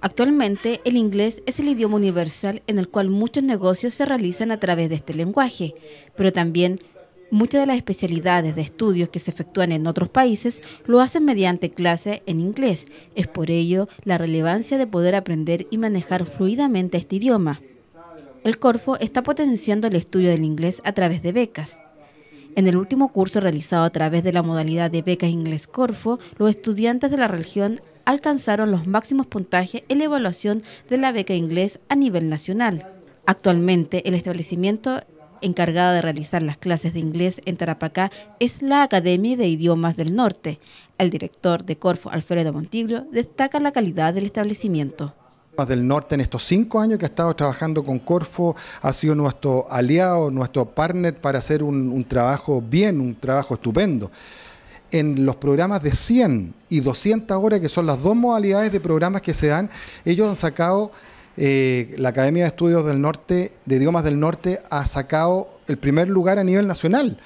Actualmente, el inglés es el idioma universal en el cual muchos negocios se realizan a través de este lenguaje, pero también muchas de las especialidades de estudios que se efectúan en otros países lo hacen mediante clase en inglés. Es por ello la relevancia de poder aprender y manejar fluidamente este idioma. El Corfo está potenciando el estudio del inglés a través de becas. En el último curso realizado a través de la modalidad de becas Inglés Corfo, los estudiantes de la región alcanzaron los máximos puntajes en la evaluación de la beca inglés a nivel nacional. Actualmente, el establecimiento encargado de realizar las clases de inglés en Tarapacá es la Academia de Idiomas del Norte. El director de Corfo, Alfredo Montiglio, destaca la calidad del establecimiento del norte en estos cinco años que ha estado trabajando con Corfo, ha sido nuestro aliado, nuestro partner para hacer un, trabajo bien, un trabajo estupendo. En los programas de 100 y 200 horas, que son las dos modalidades de programas que se dan, ellos han sacado eh, la Academia de Estudios del Norte, de Idiomas del Norte, ha sacado el primer lugar a nivel nacional,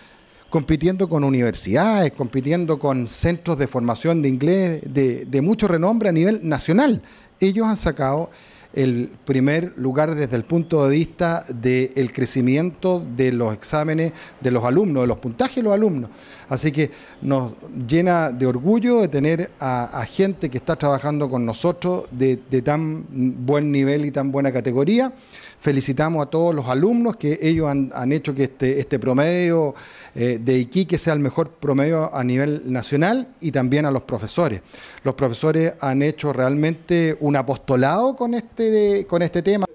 compitiendo con universidades, compitiendo con centros de formación de inglés de mucho renombre a nivel nacional ellos han sacado el primer lugar desde el punto de vista del crecimiento de los exámenes de los alumnos, de los puntajes de los alumnos. Así que nos llena de orgullo de tener a, gente que está trabajando con nosotros de tan buen nivel y tan buena categoría. Felicitamos a todos los alumnos que ellos han, hecho que este, este promedio eh, de Iquique sea el mejor promedio a nivel nacional y también a los profesores. Los profesores han hecho realmente un apostolado con este, con este tema.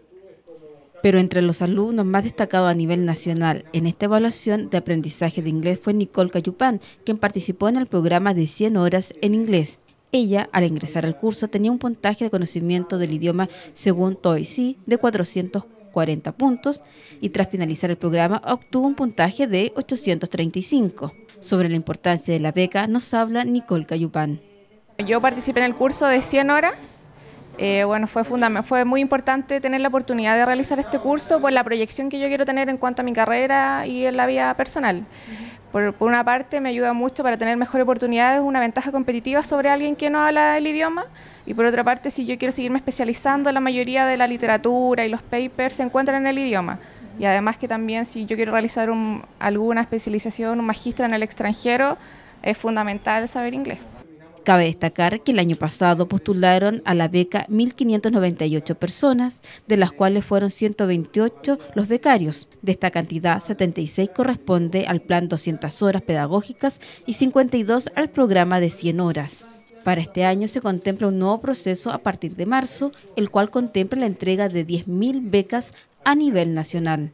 Pero entre los alumnos más destacados a nivel nacional en esta evaluación de aprendizaje de inglés fue Nicole Cayupán, quien participó en el programa de 100 horas en inglés. Ella, al ingresar al curso, tenía un puntaje de conocimiento del idioma según TOEIC de 440 puntos y tras finalizar el programa obtuvo un puntaje de 835. Sobre la importancia de la beca nos habla Nicole Cayupán. Yo participé en el curso de 100 horas. Eh, bueno, fue, fue muy importante tener la oportunidad de realizar este curso por la proyección que yo quiero tener en cuanto a mi carrera y en la vida personal por, una parte me ayuda mucho para tener mejores oportunidades, una ventaja competitiva sobre alguien que no habla el idioma y por otra parte si yo quiero seguirme especializando, la mayoría de la literatura y los papers se encuentran en el idioma. Y además que también si yo quiero realizar alguna especialización, un magistra en el extranjero, es fundamental saber inglés. Cabe destacar que el año pasado postularon a la beca 1.598 personas, de las cuales fueron 128 los becarios. De esta cantidad, 76 corresponde al plan 200 horas pedagógicas y 52 al programa de 100 horas. Para este año se contempla un nuevo proceso a partir de marzo, el cual contempla la entrega de 10.000 becas a nivel nacional.